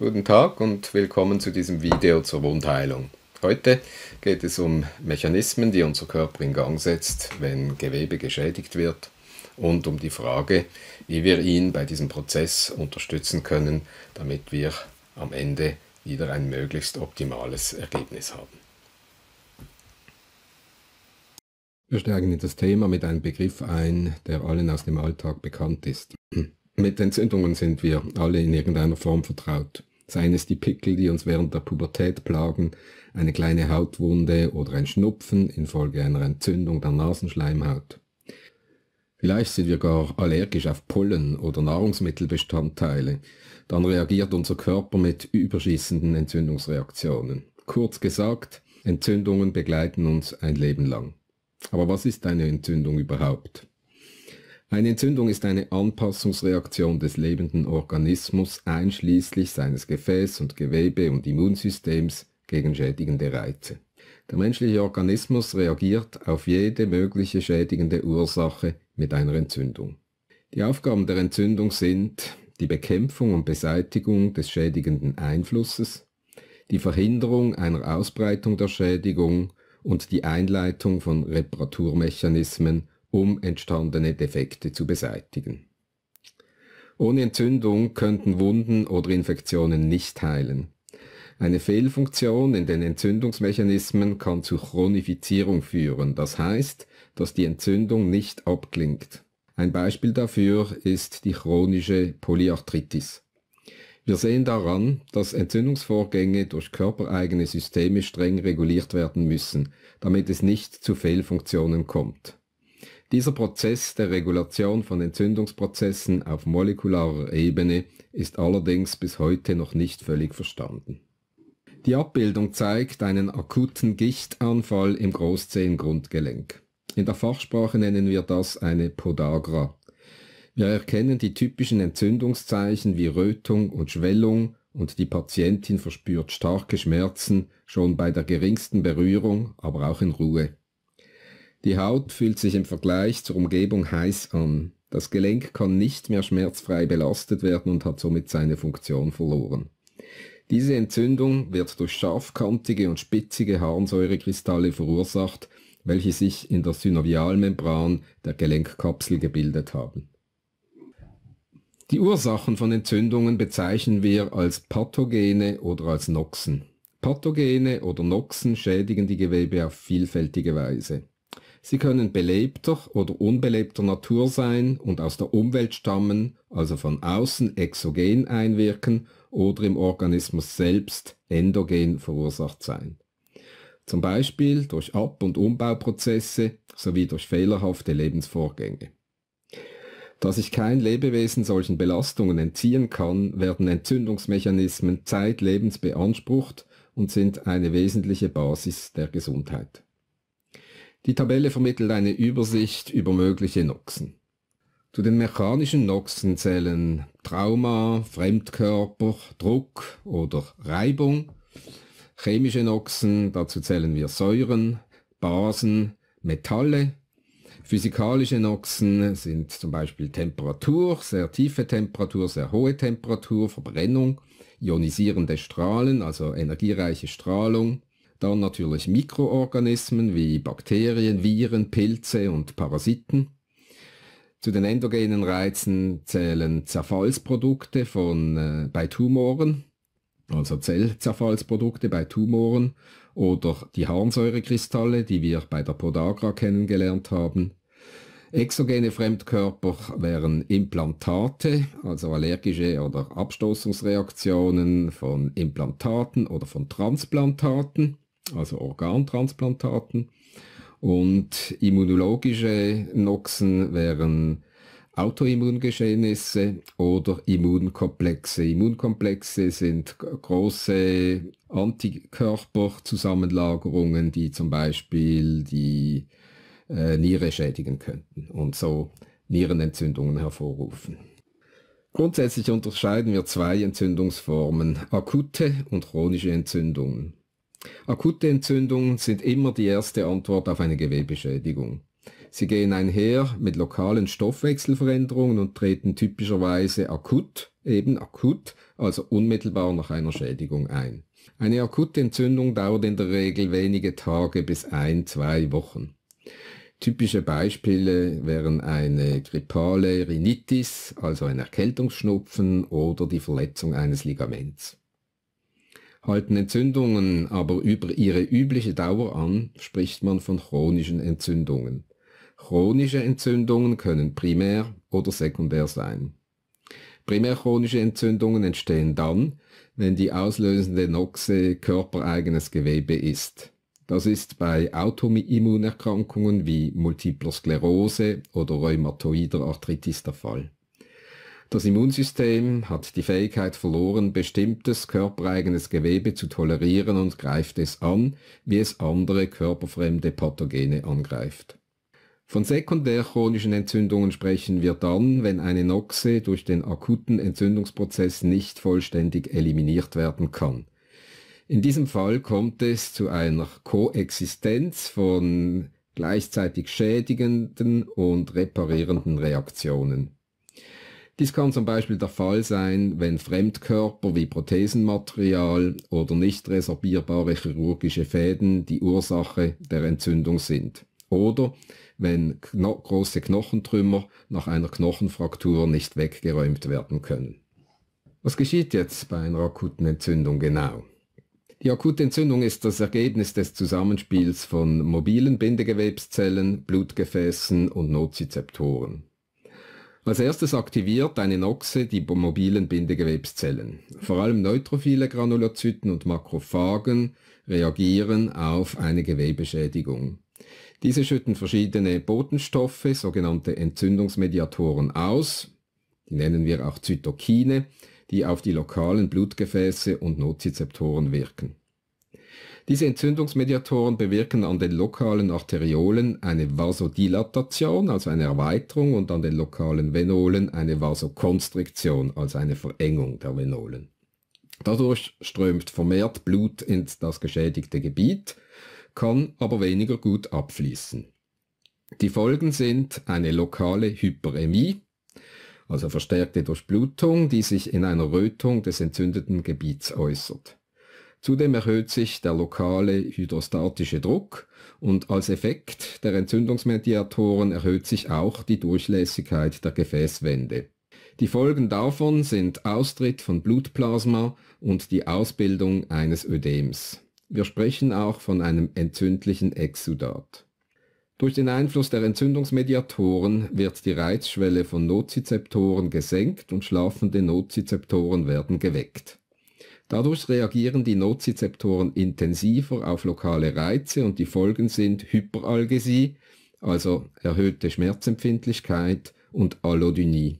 Guten Tag und willkommen zu diesem Video zur Wundheilung. Heute geht es um Mechanismen, die unser Körper in Gang setzt, wenn Gewebe geschädigt wird und um die Frage, wie wir ihn bei diesem Prozess unterstützen können, damit wir am Ende wieder ein möglichst optimales Ergebnis haben. Wir steigen in das Thema mit einem Begriff ein, der allen aus dem Alltag bekannt ist. Mit Entzündungen sind wir alle in irgendeiner Form vertraut. Seien es die Pickel, die uns während der Pubertät plagen, eine kleine Hautwunde oder ein Schnupfen infolge einer Entzündung der Nasenschleimhaut. Vielleicht sind wir gar allergisch auf Pollen oder Nahrungsmittelbestandteile. Dann reagiert unser Körper mit überschießenden Entzündungsreaktionen. Kurz gesagt, Entzündungen begleiten uns ein Leben lang. Aber was ist eine Entzündung überhaupt? Eine Entzündung ist eine Anpassungsreaktion des lebenden Organismus einschließlich seines Gefäß- und Gewebe- und Immunsystems gegen schädigende Reize. Der menschliche Organismus reagiert auf jede mögliche schädigende Ursache mit einer Entzündung. Die Aufgaben der Entzündung sind die Bekämpfung und Beseitigung des schädigenden Einflusses, die Verhinderung einer Ausbreitung der Schädigung und die Einleitung von Reparaturmechanismen um entstandene Defekte zu beseitigen. Ohne Entzündung könnten Wunden oder Infektionen nicht heilen. Eine Fehlfunktion in den Entzündungsmechanismen kann zu Chronifizierung führen, das heißt, dass die Entzündung nicht abklingt. Ein Beispiel dafür ist die chronische Polyarthritis. Wir sehen daran, dass Entzündungsvorgänge durch körpereigene Systeme streng reguliert werden müssen, damit es nicht zu Fehlfunktionen kommt. Dieser Prozess der Regulation von Entzündungsprozessen auf molekularer Ebene ist allerdings bis heute noch nicht völlig verstanden. Die Abbildung zeigt einen akuten Gichtanfall im Großzehengrundgelenk. In der Fachsprache nennen wir das eine Podagra. Wir erkennen die typischen Entzündungszeichen wie Rötung und Schwellung und die Patientin verspürt starke Schmerzen schon bei der geringsten Berührung, aber auch in Ruhe. Die Haut fühlt sich im Vergleich zur Umgebung heiß an. Das Gelenk kann nicht mehr schmerzfrei belastet werden und hat somit seine Funktion verloren. Diese Entzündung wird durch scharfkantige und spitzige Harnsäurekristalle verursacht, welche sich in der Synovialmembran der Gelenkkapsel gebildet haben. Die Ursachen von Entzündungen bezeichnen wir als Pathogene oder als Noxen. Pathogene oder Noxen schädigen die Gewebe auf vielfältige Weise. Sie können belebter oder unbelebter Natur sein und aus der Umwelt stammen, also von außen exogen einwirken oder im Organismus selbst endogen verursacht sein. Zum Beispiel durch Ab- und Umbauprozesse sowie durch fehlerhafte Lebensvorgänge. Da sich kein Lebewesen solchen Belastungen entziehen kann, werden Entzündungsmechanismen zeitlebens beansprucht und sind eine wesentliche Basis der Gesundheit. Die Tabelle vermittelt eine Übersicht über mögliche Noxen. Zu den mechanischen Noxen zählen Trauma, Fremdkörper, Druck oder Reibung, chemische Noxen, dazu zählen wir Säuren, Basen, Metalle, physikalische Noxen sind zum Beispiel Temperatur, sehr tiefe Temperatur, sehr hohe Temperatur, Verbrennung, ionisierende Strahlen, also energiereiche Strahlung, dann natürlich Mikroorganismen wie Bakterien, Viren, Pilze und Parasiten. Zu den endogenen Reizen zählen Zerfallsprodukte von, äh, bei Tumoren, also Zellzerfallsprodukte bei Tumoren oder die Harnsäurekristalle, die wir bei der Podagra kennengelernt haben. Exogene Fremdkörper wären Implantate, also allergische oder Abstoßungsreaktionen von Implantaten oder von Transplantaten also Organtransplantaten. Und immunologische Noxen wären Autoimmungeschehnisse oder Immunkomplexe. Immunkomplexe sind große Antikörperzusammenlagerungen, die zum Beispiel die äh, Niere schädigen könnten und so Nierenentzündungen hervorrufen. Grundsätzlich unterscheiden wir zwei Entzündungsformen, akute und chronische Entzündungen. Akute Entzündungen sind immer die erste Antwort auf eine Gewebeschädigung. Sie gehen einher mit lokalen Stoffwechselveränderungen und treten typischerweise akut, eben akut, also unmittelbar nach einer Schädigung ein. Eine akute Entzündung dauert in der Regel wenige Tage bis ein, zwei Wochen. Typische Beispiele wären eine grippale Rhinitis, also ein Erkältungsschnupfen oder die Verletzung eines Ligaments halten Entzündungen aber über ihre übliche Dauer an, spricht man von chronischen Entzündungen. Chronische Entzündungen können primär oder sekundär sein. Primärchronische Entzündungen entstehen dann, wenn die auslösende Noxe körpereigenes Gewebe ist. Das ist bei Autoimmunerkrankungen wie Multipler Sklerose oder rheumatoider Arthritis der Fall. Das Immunsystem hat die Fähigkeit verloren, bestimmtes körpereigenes Gewebe zu tolerieren und greift es an, wie es andere körperfremde Pathogene angreift. Von sekundärchronischen Entzündungen sprechen wir dann, wenn eine Noxe durch den akuten Entzündungsprozess nicht vollständig eliminiert werden kann. In diesem Fall kommt es zu einer Koexistenz von gleichzeitig schädigenden und reparierenden Reaktionen. Dies kann zum Beispiel der Fall sein, wenn Fremdkörper wie Prothesenmaterial oder nicht resorbierbare chirurgische Fäden die Ursache der Entzündung sind. Oder wenn kno große Knochentrümmer nach einer Knochenfraktur nicht weggeräumt werden können. Was geschieht jetzt bei einer akuten Entzündung genau? Die akute Entzündung ist das Ergebnis des Zusammenspiels von mobilen Bindegewebszellen, Blutgefäßen und Nozizeptoren. Als erstes aktiviert eine Noxe die mobilen Bindegewebszellen. Vor allem neutrophile Granulozyten und Makrophagen reagieren auf eine Gewebeschädigung. Diese schütten verschiedene Botenstoffe, sogenannte Entzündungsmediatoren aus, die nennen wir auch Zytokine, die auf die lokalen Blutgefäße und Nozizeptoren wirken. Diese Entzündungsmediatoren bewirken an den lokalen Arteriolen eine Vasodilatation, also eine Erweiterung, und an den lokalen Venolen eine Vasokonstriktion, also eine Verengung der Venolen. Dadurch strömt vermehrt Blut in das geschädigte Gebiet, kann aber weniger gut abfließen. Die Folgen sind eine lokale Hyperämie, also verstärkte Durchblutung, die sich in einer Rötung des entzündeten Gebiets äußert. Zudem erhöht sich der lokale hydrostatische Druck und als Effekt der Entzündungsmediatoren erhöht sich auch die Durchlässigkeit der Gefäßwände. Die Folgen davon sind Austritt von Blutplasma und die Ausbildung eines Ödems. Wir sprechen auch von einem entzündlichen Exudat. Durch den Einfluss der Entzündungsmediatoren wird die Reizschwelle von Nozizeptoren gesenkt und schlafende Nozizeptoren werden geweckt. Dadurch reagieren die Nozizeptoren intensiver auf lokale Reize und die Folgen sind Hyperalgesie, also erhöhte Schmerzempfindlichkeit und Allodynie.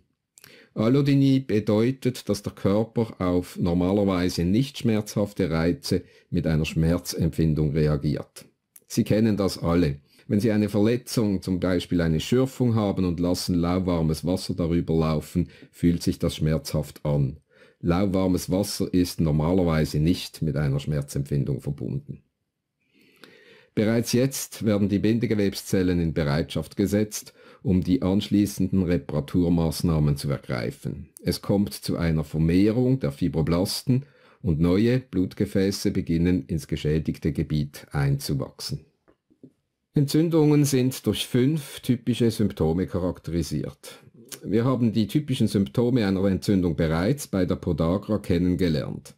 Allodynie bedeutet, dass der Körper auf normalerweise nicht schmerzhafte Reize mit einer Schmerzempfindung reagiert. Sie kennen das alle. Wenn Sie eine Verletzung, zum Beispiel eine Schürfung haben und lassen lauwarmes Wasser darüber laufen, fühlt sich das schmerzhaft an. Lauwarmes Wasser ist normalerweise nicht mit einer Schmerzempfindung verbunden. Bereits jetzt werden die Bindegewebszellen in Bereitschaft gesetzt, um die anschließenden Reparaturmaßnahmen zu ergreifen. Es kommt zu einer Vermehrung der Fibroblasten und neue Blutgefäße beginnen ins geschädigte Gebiet einzuwachsen. Entzündungen sind durch fünf typische Symptome charakterisiert. Wir haben die typischen Symptome einer Entzündung bereits bei der Podagra kennengelernt.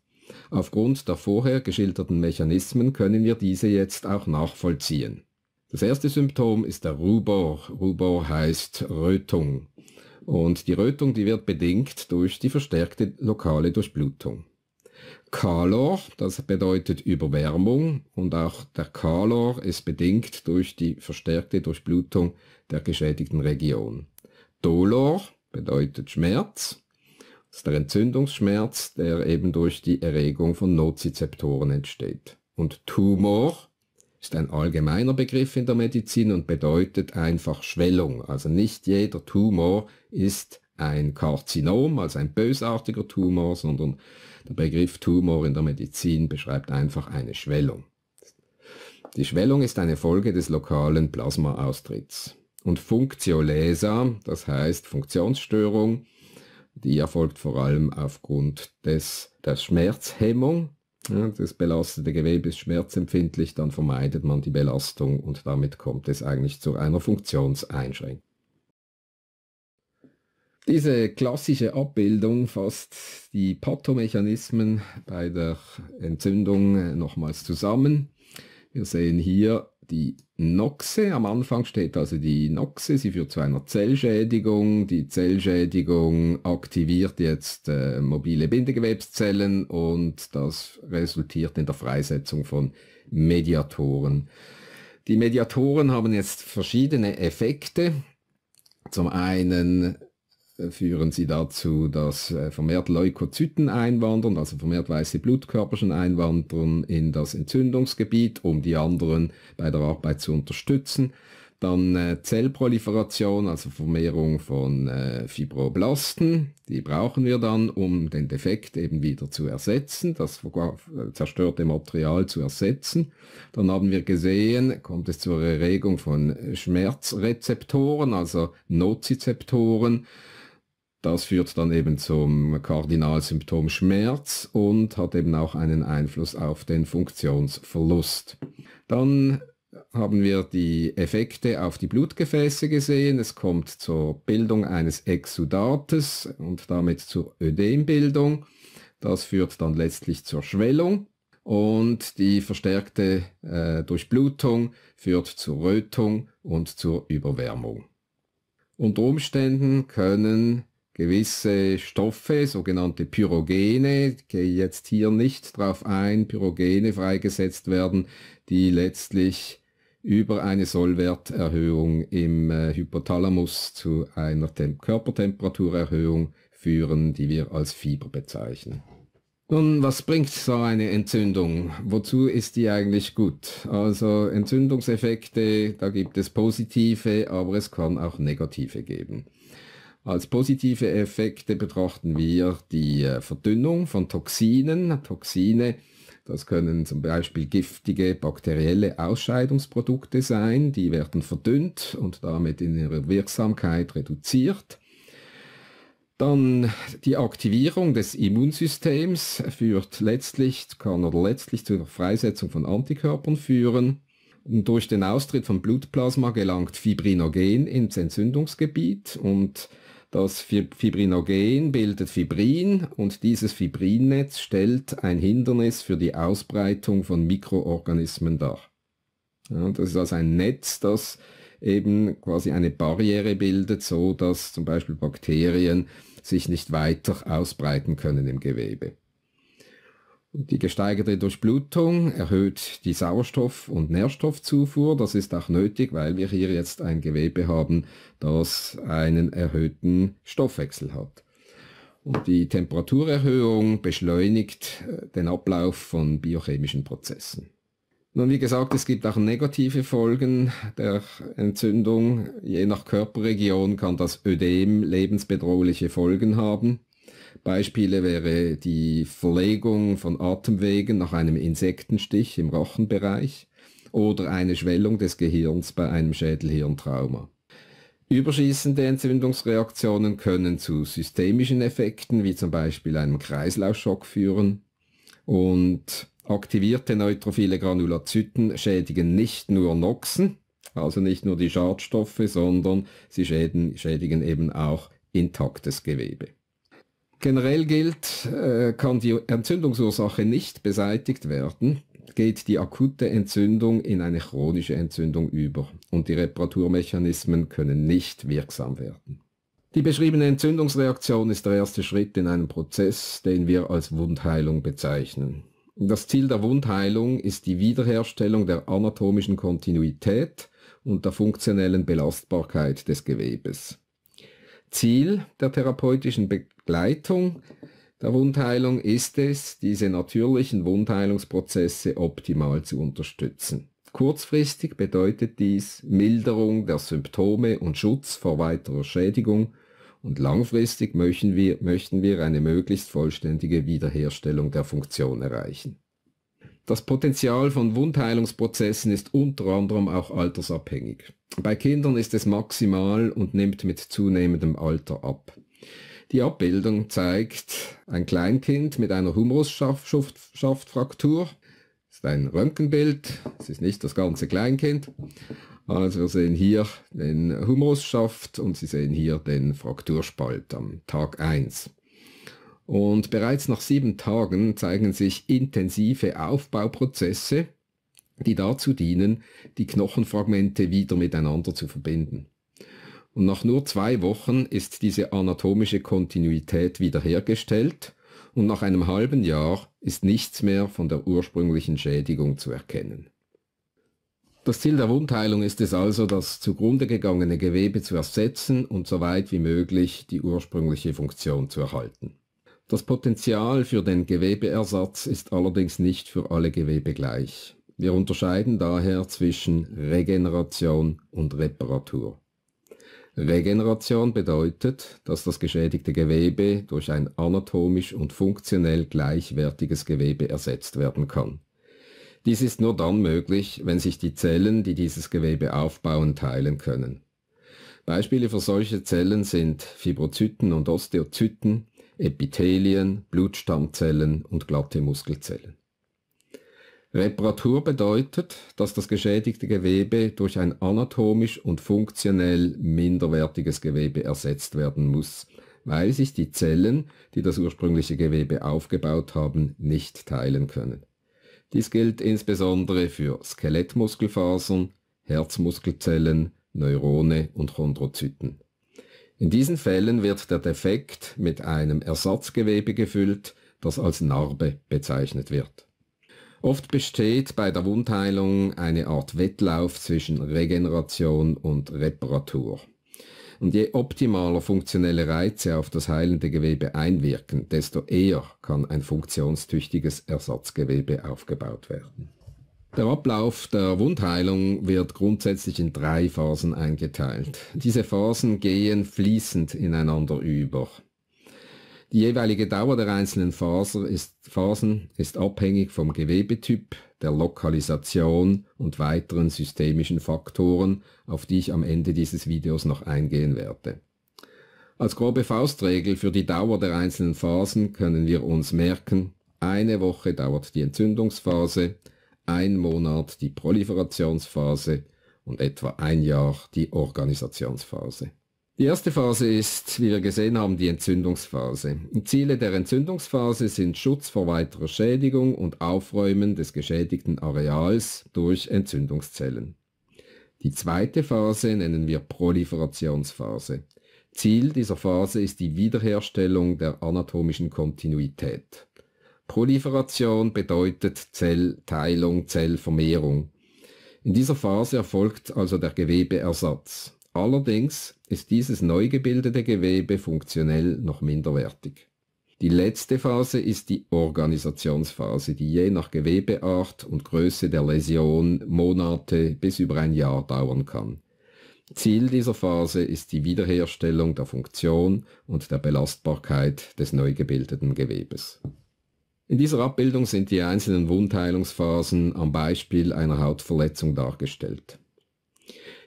Aufgrund der vorher geschilderten Mechanismen können wir diese jetzt auch nachvollziehen. Das erste Symptom ist der Rubor. Rubor heißt Rötung. Und die Rötung, die wird bedingt durch die verstärkte lokale Durchblutung. Kalor, das bedeutet Überwärmung und auch der Kalor ist bedingt durch die verstärkte Durchblutung der geschädigten Region. Dolor bedeutet Schmerz. Das ist der Entzündungsschmerz, der eben durch die Erregung von Nozizeptoren entsteht. Und Tumor ist ein allgemeiner Begriff in der Medizin und bedeutet einfach Schwellung. Also nicht jeder Tumor ist ein Karzinom, also ein bösartiger Tumor, sondern der Begriff Tumor in der Medizin beschreibt einfach eine Schwellung. Die Schwellung ist eine Folge des lokalen Plasmaaustritts und Functio Lesa, das heißt Funktionsstörung, die erfolgt vor allem aufgrund des, der Schmerzhemmung. Ja, das belastete Gewebe ist schmerzempfindlich, dann vermeidet man die Belastung und damit kommt es eigentlich zu einer Funktionseinschränkung. Diese klassische Abbildung fasst die Pathomechanismen bei der Entzündung nochmals zusammen. Wir sehen hier die Noxe. Am Anfang steht also die Noxe, sie führt zu einer Zellschädigung. Die Zellschädigung aktiviert jetzt äh, mobile Bindegewebszellen und das resultiert in der Freisetzung von Mediatoren. Die Mediatoren haben jetzt verschiedene Effekte. Zum einen äh, führen sie dazu, dass äh, vermehrt Leukozyten einwandern, also vermehrt weiße Blutkörperchen einwandern in das Entzündungsgebiet, um die anderen bei der Arbeit zu unterstützen. Dann äh, Zellproliferation, also Vermehrung von äh, Fibroblasten, die brauchen wir dann, um den Defekt eben wieder zu ersetzen, das äh, zerstörte Material zu ersetzen. Dann haben wir gesehen, kommt es zur Erregung von Schmerzrezeptoren, also Nozizeptoren das führt dann eben zum Kardinalsymptom Schmerz und hat eben auch einen Einfluss auf den Funktionsverlust. Dann haben wir die Effekte auf die Blutgefäße gesehen. Es kommt zur Bildung eines Exudates und damit zur Ödembildung. Das führt dann letztlich zur Schwellung und die verstärkte äh, Durchblutung führt zur Rötung und zur Überwärmung. Unter Umständen können gewisse Stoffe, sogenannte Pyrogene, gehe jetzt hier nicht drauf ein, Pyrogene freigesetzt werden, die letztlich über eine Sollwerterhöhung im äh, Hypothalamus zu einer Tem Körpertemperaturerhöhung führen, die wir als Fieber bezeichnen. Nun, was bringt so eine Entzündung? Wozu ist die eigentlich gut? Also Entzündungseffekte, da gibt es positive, aber es kann auch negative geben. Als positive Effekte betrachten wir die äh, Verdünnung von Toxinen. Toxine, das können zum Beispiel giftige bakterielle Ausscheidungsprodukte sein, die werden verdünnt und damit in ihrer Wirksamkeit reduziert. Dann die Aktivierung des Immunsystems führt letztlich, kann oder letztlich zur Freisetzung von Antikörpern führen. Und durch den Austritt von Blutplasma gelangt Fibrinogen ins Entzündungsgebiet und das Fibrinogen bildet Fibrin und dieses Fibrinnetz stellt ein Hindernis für die Ausbreitung von Mikroorganismen dar. Ja, das ist also ein Netz, das eben quasi eine Barriere bildet, so dass zum Beispiel Bakterien sich nicht weiter ausbreiten können im Gewebe. Die gesteigerte Durchblutung erhöht die Sauerstoff- und Nährstoffzufuhr. Das ist auch nötig, weil wir hier jetzt ein Gewebe haben, das einen erhöhten Stoffwechsel hat. Und die Temperaturerhöhung beschleunigt äh, den Ablauf von biochemischen Prozessen. Nun, wie gesagt, es gibt auch negative Folgen der Entzündung. Je nach Körperregion kann das Ödem lebensbedrohliche Folgen haben. Beispiele wäre die Verlegung von Atemwegen nach einem Insektenstich im Rachenbereich oder eine Schwellung des Gehirns bei einem Schädelhirntrauma. Überschießende Entzündungsreaktionen können zu systemischen Effekten wie zum Beispiel einem Kreislaufschock führen und aktivierte neutrophile Granulozyten schädigen nicht nur Noxen, also nicht nur die Schadstoffe, sondern sie schädigen eben auch intaktes Gewebe. Generell gilt, äh, kann die Entzündungsursache nicht beseitigt werden, geht die akute Entzündung in eine chronische Entzündung über und die Reparaturmechanismen können nicht wirksam werden. Die beschriebene Entzündungsreaktion ist der erste Schritt in einem Prozess, den wir als Wundheilung bezeichnen. Das Ziel der Wundheilung ist die Wiederherstellung der anatomischen Kontinuität und der funktionellen Belastbarkeit des Gewebes. Ziel der therapeutischen Begleitung der Wundheilung ist es, diese natürlichen Wundheilungsprozesse optimal zu unterstützen. Kurzfristig bedeutet dies Milderung der Symptome und Schutz vor weiterer Schädigung und langfristig möchten wir, möchten wir eine möglichst vollständige Wiederherstellung der Funktion erreichen. Das Potenzial von Wundheilungsprozessen ist unter anderem auch altersabhängig. Bei Kindern ist es maximal und nimmt mit zunehmendem Alter ab. Die Abbildung zeigt ein Kleinkind mit einer Humorusschaftfraktur. Das ist ein Röntgenbild, es ist nicht das ganze Kleinkind. Also wir sehen hier den Humorusschaft und Sie sehen hier den Frakturspalt am Tag 1. Und bereits nach sieben Tagen zeigen sich intensive Aufbauprozesse, die dazu dienen, die Knochenfragmente wieder miteinander zu verbinden. Und nach nur zwei Wochen ist diese anatomische Kontinuität wiederhergestellt und nach einem halben Jahr ist nichts mehr von der ursprünglichen Schädigung zu erkennen. Das Ziel der Wundheilung ist es also, das zugrunde gegangene Gewebe zu ersetzen und so weit wie möglich die ursprüngliche Funktion zu erhalten. Das Potenzial für den Gewebeersatz ist allerdings nicht für alle Gewebe gleich. Wir unterscheiden daher zwischen Regeneration und Reparatur. Regeneration bedeutet, dass das geschädigte Gewebe durch ein anatomisch und funktionell gleichwertiges Gewebe ersetzt werden kann. Dies ist nur dann möglich, wenn sich die Zellen, die dieses Gewebe aufbauen, teilen können. Beispiele für solche Zellen sind Fibrozyten und Osteozyten, Epithelien, Blutstammzellen und glatte Muskelzellen. Reparatur bedeutet, dass das geschädigte Gewebe durch ein anatomisch und funktionell minderwertiges Gewebe ersetzt werden muss, weil sich die Zellen, die das ursprüngliche Gewebe aufgebaut haben, nicht teilen können. Dies gilt insbesondere für Skelettmuskelfasern, Herzmuskelzellen, Neurone und Chondrozyten. In diesen Fällen wird der Defekt mit einem Ersatzgewebe gefüllt, das als Narbe bezeichnet wird. Oft besteht bei der Wundheilung eine Art Wettlauf zwischen Regeneration und Reparatur. Und je optimaler funktionelle Reize auf das heilende Gewebe einwirken, desto eher kann ein funktionstüchtiges Ersatzgewebe aufgebaut werden. Der Ablauf der Wundheilung wird grundsätzlich in drei Phasen eingeteilt. Diese Phasen gehen fließend ineinander über. Die jeweilige Dauer der einzelnen Faser ist, Phasen ist abhängig vom Gewebetyp, der Lokalisation und weiteren systemischen Faktoren, auf die ich am Ende dieses Videos noch eingehen werde. Als grobe Faustregel für die Dauer der einzelnen Phasen können wir uns merken, eine Woche dauert die Entzündungsphase, ein Monat die Proliferationsphase und etwa ein Jahr die Organisationsphase. Die erste Phase ist, wie wir gesehen haben, die Entzündungsphase. Die Ziele der Entzündungsphase sind Schutz vor weiterer Schädigung und Aufräumen des geschädigten Areals durch Entzündungszellen. Die zweite Phase nennen wir Proliferationsphase. Ziel dieser Phase ist die Wiederherstellung der anatomischen Kontinuität. Proliferation bedeutet Zellteilung, Zellvermehrung. In dieser Phase erfolgt also der Gewebeersatz. Allerdings ist dieses neu gebildete Gewebe funktionell noch minderwertig. Die letzte Phase ist die Organisationsphase, die je nach Gewebeart und Größe der Läsion Monate bis über ein Jahr dauern kann. Ziel dieser Phase ist die Wiederherstellung der Funktion und der Belastbarkeit des neu gebildeten Gewebes. In dieser Abbildung sind die einzelnen Wundheilungsphasen am Beispiel einer Hautverletzung dargestellt.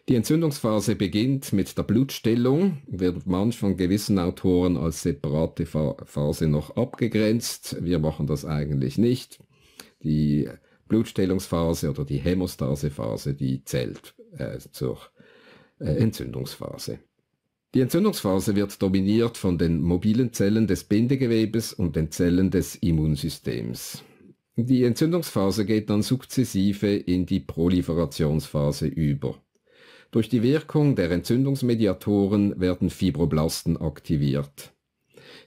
Die Entzündungsphase beginnt mit der Blutstellung, wird manch von gewissen Autoren als separate Phase noch abgegrenzt. Wir machen das eigentlich nicht. Die Blutstellungsphase oder die Hämostasephase, die zählt äh, zur äh, Entzündungsphase. Die Entzündungsphase wird dominiert von den mobilen Zellen des Bindegewebes und den Zellen des Immunsystems. Die Entzündungsphase geht dann sukzessive in die Proliferationsphase über. Durch die Wirkung der Entzündungsmediatoren werden Fibroblasten aktiviert.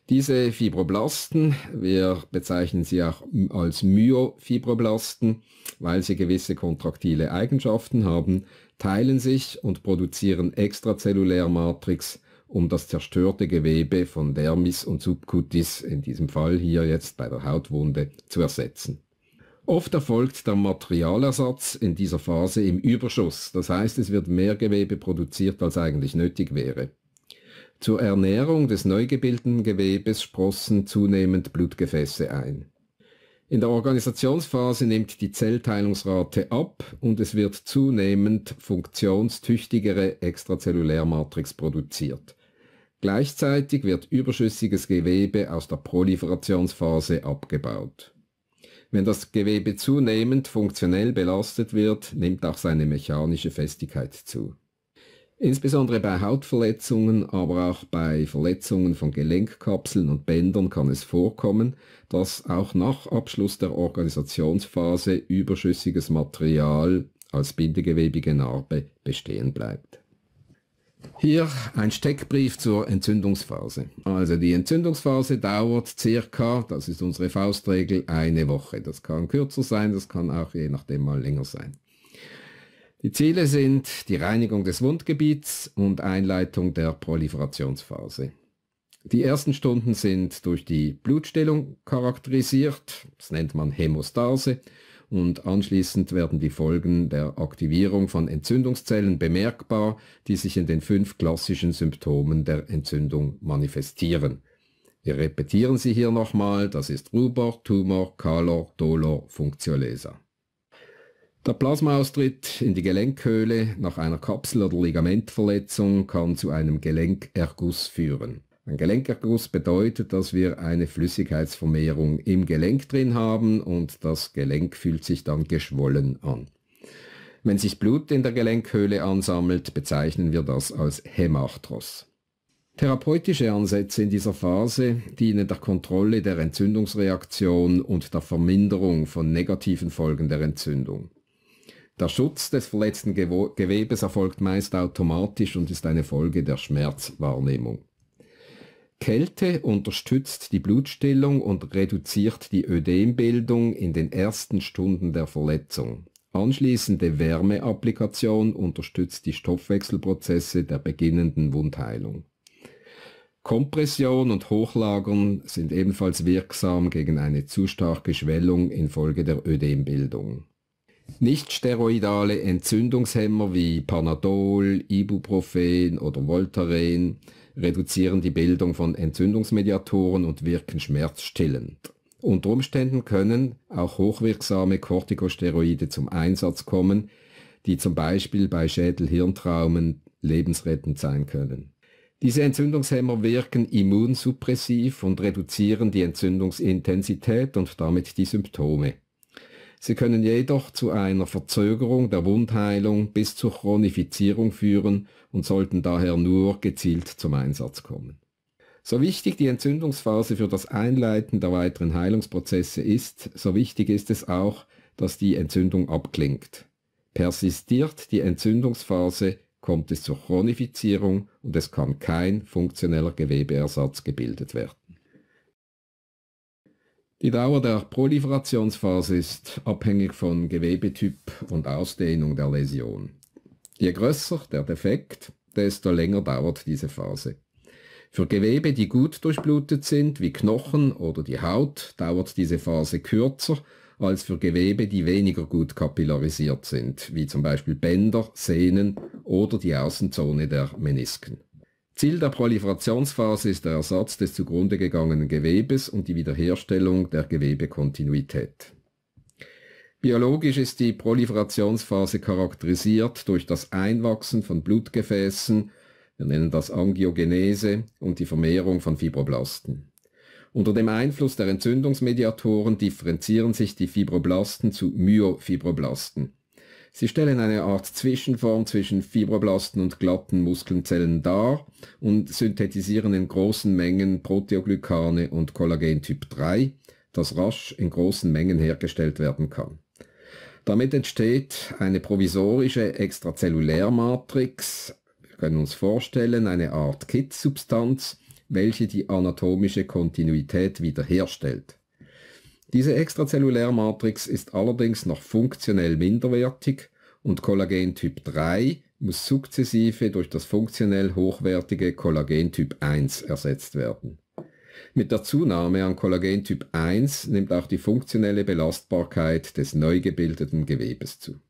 Diese Fibroblasten, wir bezeichnen sie auch als Myofibroblasten, weil sie gewisse kontraktile Eigenschaften haben, teilen sich und produzieren Extrazellulärmatrix, um das zerstörte Gewebe von Dermis und Subcutis, in diesem Fall hier jetzt bei der Hautwunde, zu ersetzen. Oft erfolgt der Materialersatz in dieser Phase im Überschuss, das heißt es wird mehr Gewebe produziert, als eigentlich nötig wäre. Zur Ernährung des neu gebildeten Gewebes sprossen zunehmend Blutgefäße ein. In der Organisationsphase nimmt die Zellteilungsrate ab und es wird zunehmend funktionstüchtigere Extrazellulärmatrix produziert. Gleichzeitig wird überschüssiges Gewebe aus der Proliferationsphase abgebaut. Wenn das Gewebe zunehmend funktionell belastet wird, nimmt auch seine mechanische Festigkeit zu. Insbesondere bei Hautverletzungen, aber auch bei Verletzungen von Gelenkkapseln und Bändern kann es vorkommen, dass auch nach Abschluss der Organisationsphase überschüssiges Material als bindegewebige Narbe bestehen bleibt. Hier ein Steckbrief zur Entzündungsphase. Also die Entzündungsphase dauert circa, das ist unsere Faustregel, eine Woche. Das kann kürzer sein, das kann auch je nachdem mal länger sein. Die Ziele sind die Reinigung des Wundgebiets und Einleitung der Proliferationsphase. Die ersten Stunden sind durch die Blutstellung charakterisiert, das nennt man Hämostase, und anschließend werden die Folgen der Aktivierung von Entzündungszellen bemerkbar, die sich in den fünf klassischen Symptomen der Entzündung manifestieren. Wir repetieren sie hier nochmal, das ist Rubor, Tumor, Kalor, Dolor, Functiolesa. Der Plasmaaustritt in die Gelenkhöhle nach einer Kapsel- oder Ligamentverletzung kann zu einem Gelenkerguss führen. Ein Gelenkerguss bedeutet, dass wir eine Flüssigkeitsvermehrung im Gelenk drin haben und das Gelenk fühlt sich dann geschwollen an. Wenn sich Blut in der Gelenkhöhle ansammelt, bezeichnen wir das als Hämarthros. Therapeutische Ansätze in dieser Phase dienen der Kontrolle der Entzündungsreaktion und der Verminderung von negativen Folgen der Entzündung. Der Schutz des verletzten Gewebes erfolgt meist automatisch und ist eine Folge der Schmerzwahrnehmung. Kälte unterstützt die Blutstillung und reduziert die Ödembildung in den ersten Stunden der Verletzung. Anschließende Wärmeapplikation unterstützt die Stoffwechselprozesse der beginnenden Wundheilung. Kompression und Hochlagern sind ebenfalls wirksam gegen eine zu starke Schwellung infolge der Ödembildung. Nicht-steroidale Entzündungshemmer wie Panadol, Ibuprofen oder Voltaren reduzieren die Bildung von Entzündungsmediatoren und wirken schmerzstillend. Unter Umständen können auch hochwirksame Kortikosteroide zum Einsatz kommen, die zum Beispiel bei Schädel-Hirntraumen lebensrettend sein können. Diese Entzündungshemmer wirken immunsuppressiv und reduzieren die Entzündungsintensität und damit die Symptome. Sie können jedoch zu einer Verzögerung der Wundheilung bis zur Chronifizierung führen und sollten daher nur gezielt zum Einsatz kommen. So wichtig die Entzündungsphase für das Einleiten der weiteren Heilungsprozesse ist, so wichtig ist es auch, dass die Entzündung abklingt. Persistiert die Entzündungsphase, kommt es zur Chronifizierung und es kann kein funktioneller Gewebeersatz gebildet werden. Die Dauer der Proliferationsphase ist abhängig von Gewebetyp und Ausdehnung der Läsion. Je größer der Defekt, desto länger dauert diese Phase. Für Gewebe, die gut durchblutet sind, wie Knochen oder die Haut, dauert diese Phase kürzer als für Gewebe, die weniger gut kapillarisiert sind, wie zum Beispiel Bänder, Sehnen oder die Außenzone der Menisken. Ziel der Proliferationsphase ist der Ersatz des zugrunde gegangenen Gewebes und die Wiederherstellung der Gewebekontinuität. Biologisch ist die Proliferationsphase charakterisiert durch das Einwachsen von Blutgefäßen, wir nennen das Angiogenese, und die Vermehrung von Fibroblasten. Unter dem Einfluss der Entzündungsmediatoren differenzieren sich die Fibroblasten zu Myofibroblasten. Sie stellen eine Art Zwischenform zwischen Fibroblasten und glatten Muskelzellen dar und synthetisieren in großen Mengen Proteoglykane und Kollagen Typ 3, das rasch in großen Mengen hergestellt werden kann. Damit entsteht eine provisorische Extrazellulärmatrix, wir können uns vorstellen, eine Art Kittsubstanz, welche die anatomische Kontinuität wiederherstellt. Diese Extrazellulärmatrix ist allerdings noch funktionell minderwertig und Kollagen Typ 3 muss sukzessive durch das funktionell hochwertige Kollagen Typ 1 ersetzt werden. Mit der Zunahme an Kollagen Typ 1 nimmt auch die funktionelle Belastbarkeit des neu gebildeten Gewebes zu.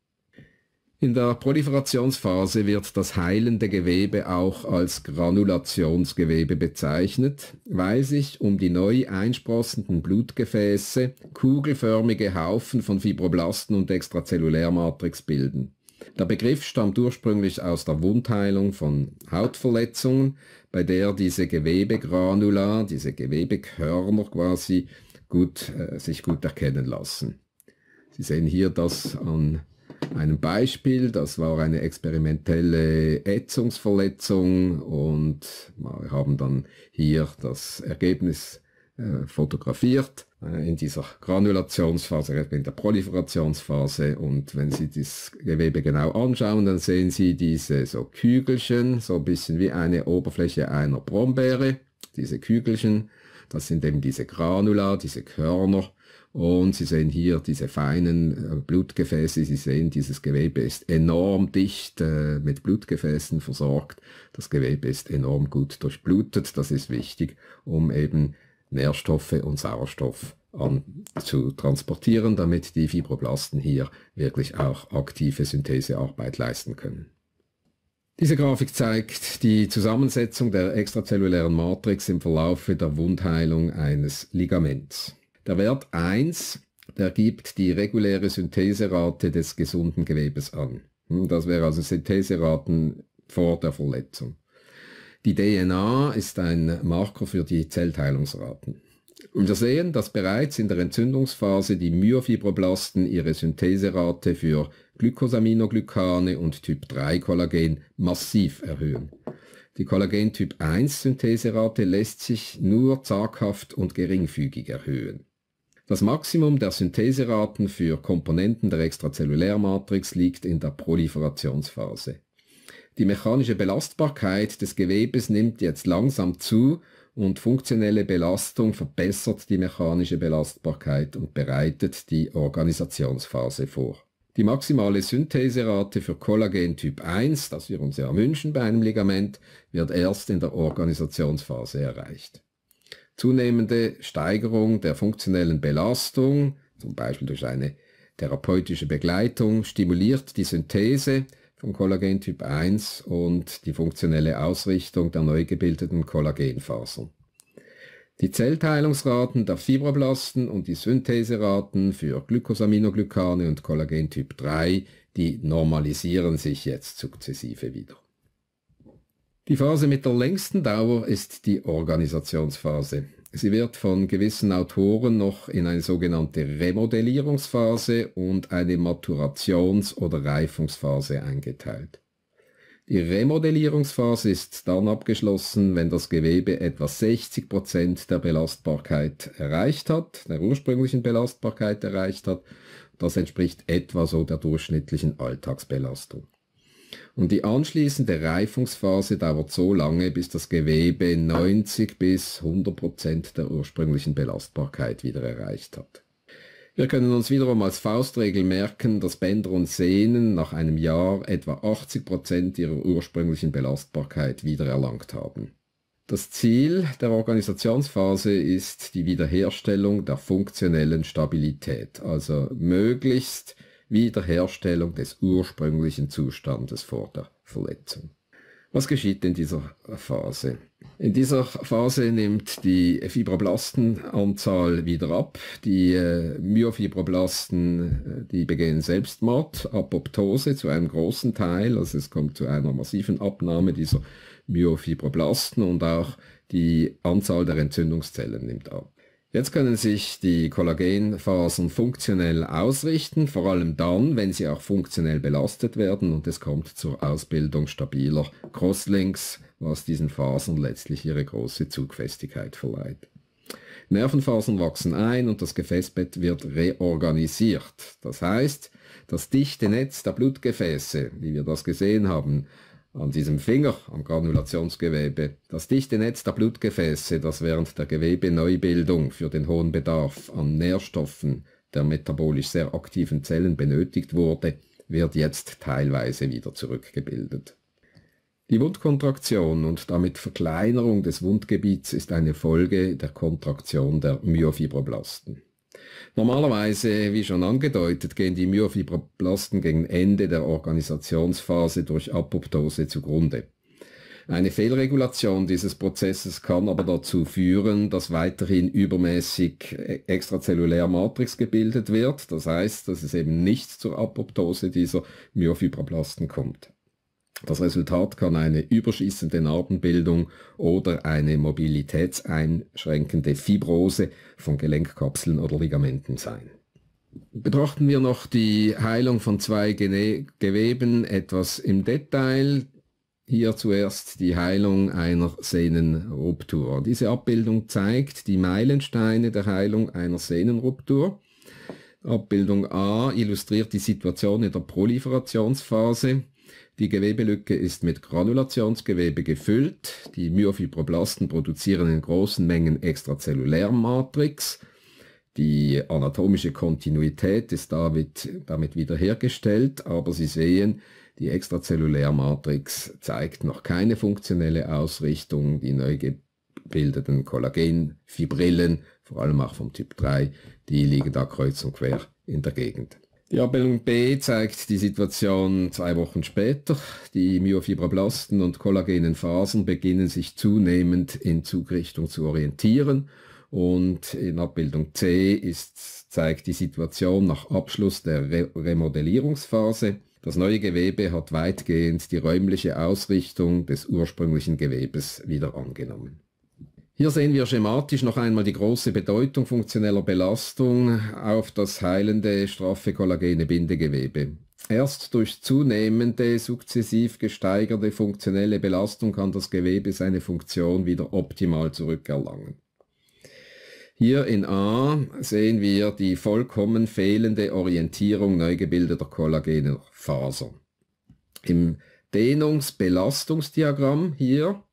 In der Proliferationsphase wird das heilende Gewebe auch als Granulationsgewebe bezeichnet, weil sich um die neu einsprossenden Blutgefäße kugelförmige Haufen von Fibroblasten und Extrazellulärmatrix bilden. Der Begriff stammt ursprünglich aus der Wundheilung von Hautverletzungen, bei der diese Gewebegranula, diese Gewebekörner quasi gut, äh, sich gut erkennen lassen. Sie sehen hier das an einem Beispiel. Das war eine experimentelle Ätzungsverletzung und wir haben dann hier das Ergebnis äh, fotografiert äh, in dieser Granulationsphase, äh, in der Proliferationsphase und wenn Sie das Gewebe genau anschauen, dann sehen Sie diese so Kügelchen, so ein bisschen wie eine Oberfläche einer Brombeere, diese Kügelchen, das sind eben diese Granula, diese Körner und Sie sehen hier diese feinen äh, Blutgefäße, Sie sehen, dieses Gewebe ist enorm dicht äh, mit Blutgefäßen versorgt. Das Gewebe ist enorm gut durchblutet, das ist wichtig, um eben Nährstoffe und Sauerstoff an, zu transportieren, damit die Fibroblasten hier wirklich auch aktive Synthesearbeit leisten können. Diese Grafik zeigt die Zusammensetzung der extrazellulären Matrix im Verlaufe der Wundheilung eines Ligaments. Der Wert 1, der gibt die reguläre Syntheserate des gesunden Gewebes an. Hm, das wäre also Syntheseraten vor der Verletzung. Die DNA ist ein Marker für die Zellteilungsraten. Und wir sehen, dass bereits in der Entzündungsphase die Myofibroblasten ihre Syntheserate für Glycosaminoglycane und Typ-3-Kollagen massiv erhöhen. Die Kollagen-Typ-1-Syntheserate lässt sich nur zaghaft und geringfügig erhöhen. Das Maximum der Syntheseraten für Komponenten der Extrazellulärmatrix liegt in der Proliferationsphase. Die mechanische Belastbarkeit des Gewebes nimmt jetzt langsam zu und funktionelle Belastung verbessert die mechanische Belastbarkeit und bereitet die Organisationsphase vor. Die maximale Syntheserate für Kollagen Typ 1, das wir uns ja wünschen bei einem Ligament, wird erst in der Organisationsphase erreicht zunehmende Steigerung der funktionellen Belastung, zum Beispiel durch eine therapeutische Begleitung, stimuliert die Synthese von Kollagen Typ 1 und die funktionelle Ausrichtung der neu gebildeten Kollagenfasern. Die Zellteilungsraten der Fibroblasten und die Syntheseraten für Glykosaminoglykane und Kollagen Typ 3, die normalisieren sich jetzt sukzessive wieder. Die Phase mit der längsten Dauer ist die Organisationsphase. Sie wird von gewissen Autoren noch in eine sogenannte Remodellierungsphase und eine Maturations- oder Reifungsphase eingeteilt. Die Remodellierungsphase ist dann abgeschlossen, wenn das Gewebe etwa 60% Prozent der Belastbarkeit erreicht hat, der ursprünglichen Belastbarkeit erreicht hat. Das entspricht etwa so der durchschnittlichen Alltagsbelastung. Und die anschließende Reifungsphase dauert so lange, bis das Gewebe 90 bis 100 Prozent der ursprünglichen Belastbarkeit wieder erreicht hat. Wir können uns wiederum als Faustregel merken, dass Bänder und Sehnen nach einem Jahr etwa 80 Prozent ihrer ursprünglichen Belastbarkeit wiedererlangt haben. Das Ziel der Organisationsphase ist die Wiederherstellung der funktionellen Stabilität, also möglichst Wiederherstellung des ursprünglichen Zustandes vor der Verletzung. Was geschieht in dieser Phase? In dieser Phase nimmt die Fibroblastenanzahl wieder ab. Die äh, Myofibroblasten, äh, die begehen Selbstmord, Apoptose zu einem großen Teil, also es kommt zu einer massiven Abnahme dieser Myofibroblasten und auch die Anzahl der Entzündungszellen nimmt ab. Jetzt können sich die Kollagenfasern funktionell ausrichten, vor allem dann, wenn sie auch funktionell belastet werden und es kommt zur Ausbildung stabiler Crosslinks, was diesen Fasern letztlich ihre große Zugfestigkeit verleiht. Nervenfasern wachsen ein und das Gefäßbett wird reorganisiert. Das heißt, das dichte Netz der Blutgefäße, wie wir das gesehen haben, an diesem Finger am Granulationsgewebe. Das dichte Netz der Blutgefäße, das während der Gewebeneubildung für den hohen Bedarf an Nährstoffen der metabolisch sehr aktiven Zellen benötigt wurde, wird jetzt teilweise wieder zurückgebildet. Die Wundkontraktion und damit Verkleinerung des Wundgebiets ist eine Folge der Kontraktion der Myofibroblasten. Normalerweise, äh, wie schon angedeutet, gehen die Myofibroblasten gegen Ende der Organisationsphase durch Apoptose zugrunde. Eine Fehlregulation dieses Prozesses kann aber dazu führen, dass weiterhin übermäßig äh, extrazellulär Matrix gebildet wird. Das heißt, dass es eben nicht zur Apoptose dieser Myofibroblasten kommt. Das Resultat kann eine überschießende Narbenbildung oder eine mobilitätseinschränkende Fibrose von Gelenkkapseln oder Ligamenten sein. Betrachten wir noch die Heilung von zwei Gene Geweben etwas im Detail. Hier zuerst die Heilung einer Sehnenruptur. Diese Abbildung zeigt die Meilensteine der Heilung einer Sehnenruptur. Abbildung A illustriert die Situation in der Proliferationsphase die Gewebelücke ist mit Granulationsgewebe gefüllt. Die Myofibroblasten produzieren in großen Mengen Extrazellulärmatrix. Die anatomische Kontinuität ist damit, damit wiederhergestellt, aber Sie sehen, die Extrazellulärmatrix zeigt noch keine funktionelle Ausrichtung. Die neu gebildeten Kollagenfibrillen, vor allem auch vom Typ 3, die liegen da kreuz und quer in der Gegend. Die Abbildung B zeigt die Situation zwei Wochen später. Die Myofibroblasten und kollagenen Fasern beginnen sich zunehmend in Zugrichtung zu orientieren und in Abbildung C ist, zeigt die Situation nach Abschluss der Re Remodellierungsphase. Das neue Gewebe hat weitgehend die räumliche Ausrichtung des ursprünglichen Gewebes wieder angenommen. Hier sehen wir schematisch noch einmal die große Bedeutung funktioneller Belastung auf das heilende, straffe kollagene Bindegewebe. Erst durch zunehmende, sukzessiv gesteigerte funktionelle Belastung kann das Gewebe seine Funktion wieder optimal zurückerlangen. Hier in A sehen wir die vollkommen fehlende Orientierung neu gebildeter kollagener Fasern. Im Dehnungs-Belastungsdiagramm hier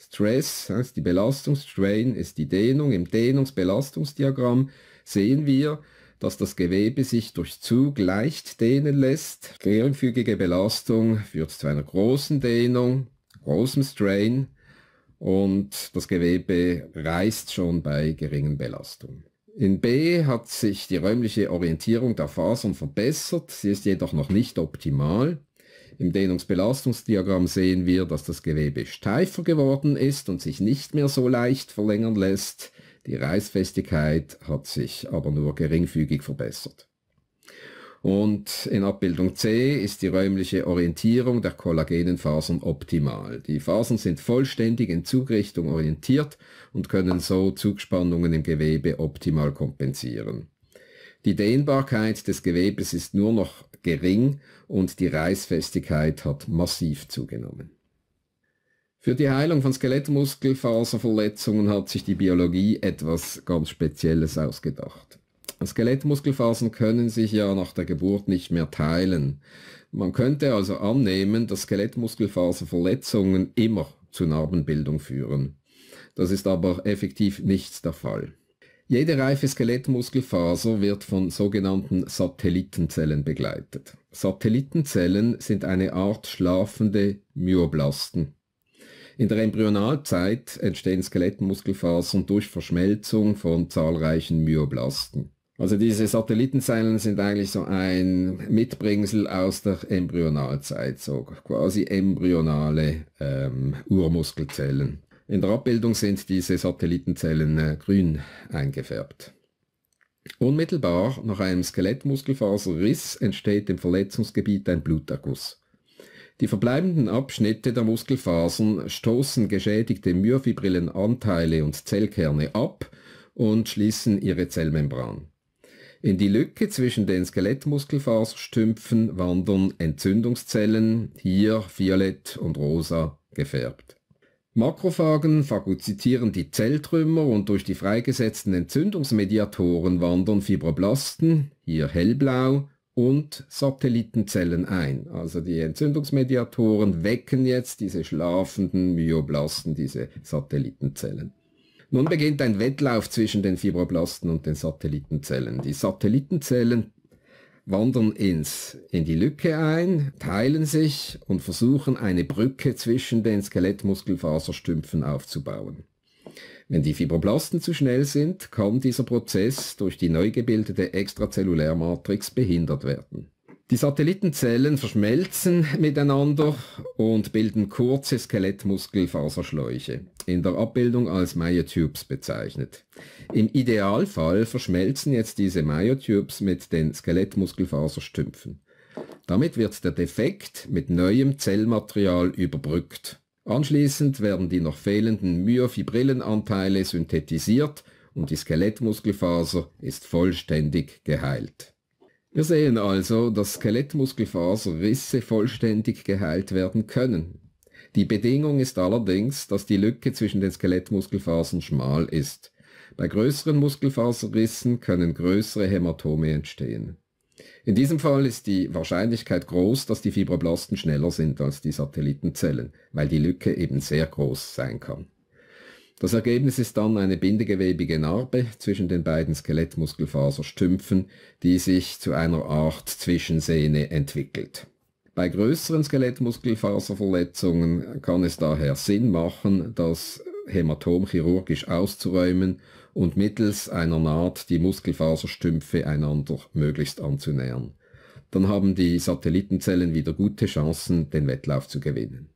Stress, das ist die Belastungsstrain, ist die Dehnung. Im Dehnungsbelastungsdiagramm sehen wir, dass das Gewebe sich durch Zug leicht dehnen lässt. Geringfügige Belastung führt zu einer großen Dehnung, großem Strain und das Gewebe reißt schon bei geringen Belastungen. In B hat sich die räumliche Orientierung der Fasern verbessert, sie ist jedoch noch nicht optimal. Im Dehnungsbelastungsdiagramm sehen wir, dass das Gewebe steifer geworden ist und sich nicht mehr so leicht verlängern lässt. Die Reißfestigkeit hat sich aber nur geringfügig verbessert. Und in Abbildung C ist die räumliche Orientierung der kollagenen Fasern optimal. Die Fasern sind vollständig in Zugrichtung orientiert und können so Zugspannungen im Gewebe optimal kompensieren. Die Dehnbarkeit des Gewebes ist nur noch gering und die Reißfestigkeit hat massiv zugenommen. Für die Heilung von Skelettmuskelfaserverletzungen hat sich die Biologie etwas ganz Spezielles ausgedacht. Skelettmuskelfasern können sich ja nach der Geburt nicht mehr teilen. Man könnte also annehmen, dass Skelettmuskelfaserverletzungen immer zu Narbenbildung führen. Das ist aber effektiv nicht der Fall. Jede reife Skelettmuskelfaser wird von sogenannten Satellitenzellen begleitet. Satellitenzellen sind eine Art schlafende Myoblasten. In der Embryonalzeit entstehen Skelettmuskelfasern durch Verschmelzung von zahlreichen Myoblasten. Also diese Satellitenzellen sind eigentlich so ein Mitbringsel aus der Embryonalzeit, so quasi embryonale ähm, Urmuskelzellen. In der Abbildung sind diese Satellitenzellen äh, grün eingefärbt. Unmittelbar nach einem Skelettmuskelfaserriss entsteht im Verletzungsgebiet ein Bluterguss. Die verbleibenden Abschnitte der Muskelfasern stoßen geschädigte Myofibrillenanteile und Zellkerne ab und schließen ihre Zellmembran. In die Lücke zwischen den Skelettmuskelfaserstümpfen wandern Entzündungszellen, hier violett und rosa gefärbt. Makrophagen phagozytieren die Zelltrümmer und durch die freigesetzten Entzündungsmediatoren wandern Fibroblasten, hier hellblau, und Satellitenzellen ein. Also die Entzündungsmediatoren wecken jetzt diese schlafenden Myoblasten, diese Satellitenzellen. Nun beginnt ein Wettlauf zwischen den Fibroblasten und den Satellitenzellen. Die Satellitenzellen wandern ins, in die Lücke ein, teilen sich und versuchen eine Brücke zwischen den Skelettmuskelfaserstümpfen aufzubauen. Wenn die Fibroblasten zu schnell sind, kann dieser Prozess durch die neu gebildete Extrazellulärmatrix behindert werden. Die Satellitenzellen verschmelzen miteinander und bilden kurze Skelettmuskelfaserschläuche, in der Abbildung als Myotubes bezeichnet. Im Idealfall verschmelzen jetzt diese Myotubes mit den Skelettmuskelfaserstümpfen. Damit wird der Defekt mit neuem Zellmaterial überbrückt. Anschließend werden die noch fehlenden Myofibrillenanteile synthetisiert und die Skelettmuskelfaser ist vollständig geheilt. Wir sehen also, dass Skelettmuskelfaser wisse vollständig geheilt werden können. Die Bedingung ist allerdings, dass die Lücke zwischen den Skelettmuskelfasern schmal ist. Bei größeren Muskelfaserrissen können größere Hämatome entstehen. In diesem Fall ist die Wahrscheinlichkeit groß, dass die Fibroblasten schneller sind als die Satellitenzellen, weil die Lücke eben sehr groß sein kann. Das Ergebnis ist dann eine bindegewebige Narbe zwischen den beiden Skelettmuskelfaserstümpfen, die sich zu einer Art Zwischensehne entwickelt. Bei größeren Skelettmuskelfaserverletzungen kann es daher Sinn machen, das Hämatom chirurgisch auszuräumen und mittels einer Naht die Muskelfaserstümpfe einander möglichst anzunähern. Dann haben die Satellitenzellen wieder gute Chancen, den Wettlauf zu gewinnen.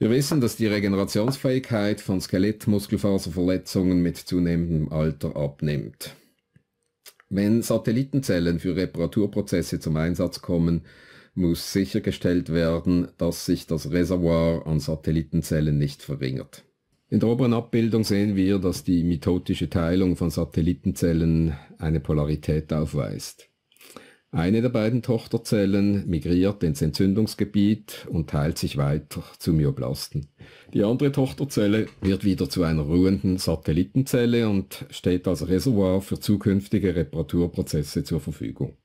Wir wissen, dass die Regenerationsfähigkeit von Skelettmuskelfaserverletzungen mit zunehmendem Alter abnimmt. Wenn Satellitenzellen für Reparaturprozesse zum Einsatz kommen, muss sichergestellt werden, dass sich das Reservoir an Satellitenzellen nicht verringert. In der oberen Abbildung sehen wir, dass die mitotische Teilung von Satellitenzellen eine Polarität aufweist. Eine der beiden Tochterzellen migriert ins Entzündungsgebiet und teilt sich weiter zu Myoblasten. Die andere Tochterzelle wird wieder zu einer ruhenden Satellitenzelle und steht als Reservoir für zukünftige Reparaturprozesse zur Verfügung.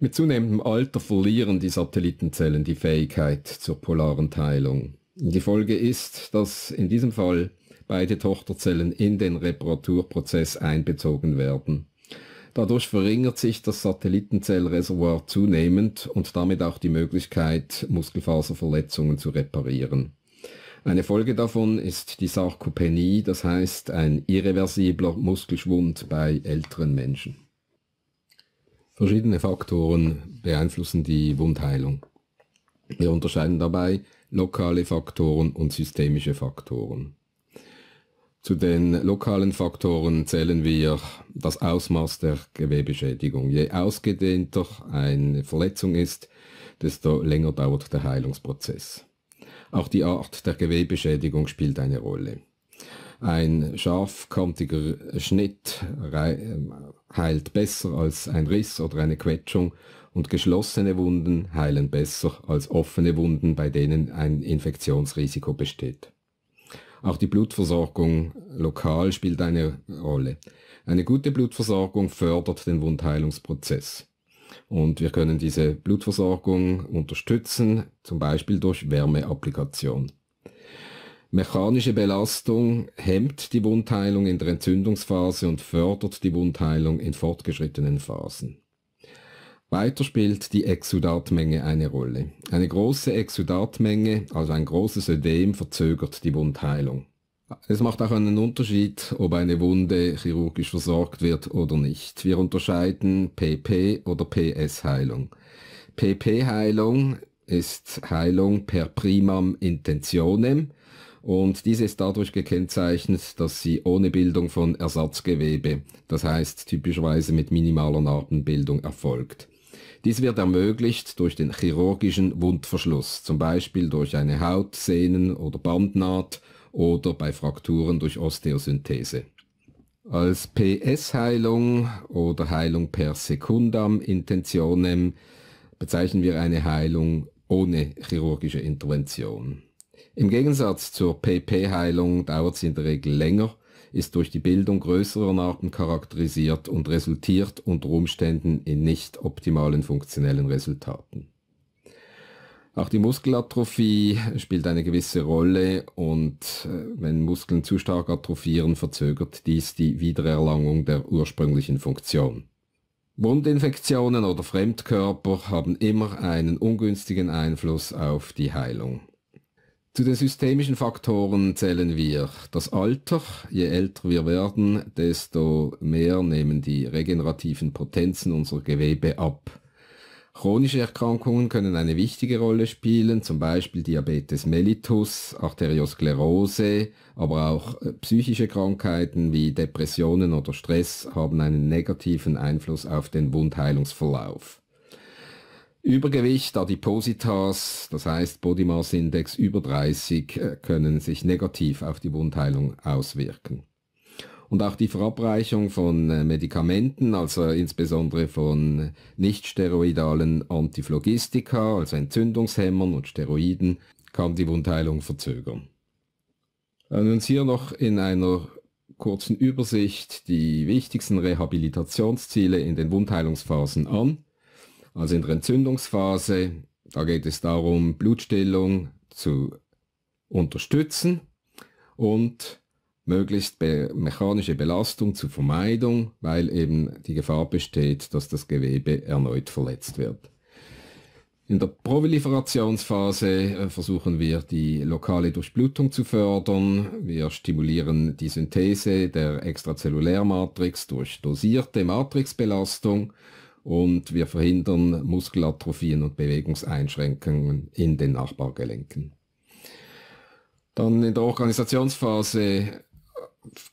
Mit zunehmendem Alter verlieren die Satellitenzellen die Fähigkeit zur polaren Teilung. Die Folge ist, dass in diesem Fall beide Tochterzellen in den Reparaturprozess einbezogen werden. Dadurch verringert sich das Satellitenzellreservoir zunehmend und damit auch die Möglichkeit, Muskelfaserverletzungen zu reparieren. Eine Folge davon ist die Sarkopenie, das heißt ein irreversibler Muskelschwund bei älteren Menschen. Verschiedene Faktoren beeinflussen die Wundheilung. Wir unterscheiden dabei lokale Faktoren und systemische Faktoren. Zu den lokalen Faktoren zählen wir das Ausmaß der Gewebeschädigung. Je ausgedehnter eine Verletzung ist, desto länger dauert der Heilungsprozess. Auch die Art der Gewebeschädigung spielt eine Rolle. Ein scharfkantiger Schnitt heilt besser als ein Riss oder eine Quetschung und geschlossene Wunden heilen besser als offene Wunden, bei denen ein Infektionsrisiko besteht. Auch die Blutversorgung lokal spielt eine Rolle. Eine gute Blutversorgung fördert den Wundheilungsprozess. Und wir können diese Blutversorgung unterstützen, zum Beispiel durch Wärmeapplikation. Mechanische Belastung hemmt die Wundheilung in der Entzündungsphase und fördert die Wundheilung in fortgeschrittenen Phasen. Weiter spielt die Exudatmenge eine Rolle. Eine große Exudatmenge, also ein großes Ödem, verzögert die Wundheilung. Es macht auch einen Unterschied, ob eine Wunde chirurgisch versorgt wird oder nicht. Wir unterscheiden PP- oder PS-Heilung. PP-Heilung ist Heilung per primam intentionem und diese ist dadurch gekennzeichnet, dass sie ohne Bildung von Ersatzgewebe, das heißt typischerweise mit minimaler Narbenbildung, erfolgt. Dies wird ermöglicht durch den chirurgischen Wundverschluss, zum Beispiel durch eine Haut-, Sehnen- oder Bandnaht oder bei Frakturen durch Osteosynthese. Als PS-Heilung oder Heilung per secundam intentionem bezeichnen wir eine Heilung ohne chirurgische Intervention. Im Gegensatz zur PP-Heilung dauert sie in der Regel länger ist durch die Bildung größerer Narben charakterisiert und resultiert unter Umständen in nicht optimalen funktionellen Resultaten. Auch die Muskelatrophie spielt eine gewisse Rolle und äh, wenn Muskeln zu stark atrophieren, verzögert dies die Wiedererlangung der ursprünglichen Funktion. Wundinfektionen oder Fremdkörper haben immer einen ungünstigen Einfluss auf die Heilung. Zu den systemischen Faktoren zählen wir das Alter. Je älter wir werden, desto mehr nehmen die regenerativen Potenzen unserer Gewebe ab. Chronische Erkrankungen können eine wichtige Rolle spielen, zum Beispiel Diabetes mellitus, Arteriosklerose, aber auch äh, psychische Krankheiten wie Depressionen oder Stress haben einen negativen Einfluss auf den Wundheilungsverlauf. Übergewicht, Adipositas, das heißt Body Mass Index über 30, äh, können sich negativ auf die Wundheilung auswirken. Und auch die Verabreichung von äh, Medikamenten, also insbesondere von nichtsteroidalen Antiphlogistika, also Entzündungshemmern und Steroiden, kann die Wundheilung verzögern. Dann uns hier noch in einer kurzen Übersicht die wichtigsten Rehabilitationsziele in den Wundheilungsphasen an. Also in der Entzündungsphase, da geht es darum, Blutstillung zu unterstützen und möglichst be mechanische Belastung zur Vermeidung, weil eben die Gefahr besteht, dass das Gewebe erneut verletzt wird. In der Proliferationsphase äh, versuchen wir, die lokale Durchblutung zu fördern. Wir stimulieren die Synthese der Extrazellulärmatrix durch dosierte Matrixbelastung und wir verhindern Muskelatrophien und Bewegungseinschränkungen in den Nachbargelenken. Dann in der Organisationsphase äh,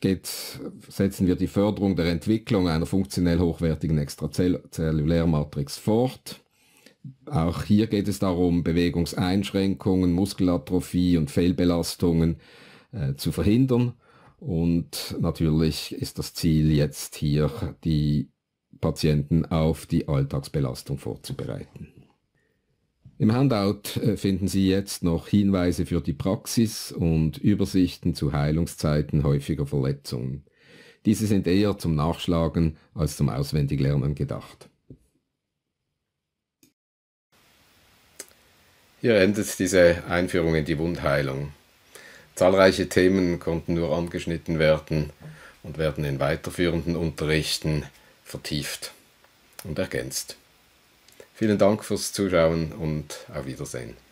geht, setzen wir die Förderung der Entwicklung einer funktionell hochwertigen Extrazellulärmatrix fort. Auch hier geht es darum, Bewegungseinschränkungen, Muskelatrophie und Fehlbelastungen äh, zu verhindern. Und natürlich ist das Ziel jetzt hier, die Patienten auf die Alltagsbelastung vorzubereiten. Im Handout äh, finden Sie jetzt noch Hinweise für die Praxis und Übersichten zu Heilungszeiten häufiger Verletzungen. Diese sind eher zum Nachschlagen als zum Auswendiglernen gedacht. Hier endet diese Einführung in die Wundheilung. Zahlreiche Themen konnten nur angeschnitten werden und werden in weiterführenden Unterrichten vertieft und ergänzt. Vielen Dank fürs Zuschauen und auf Wiedersehen.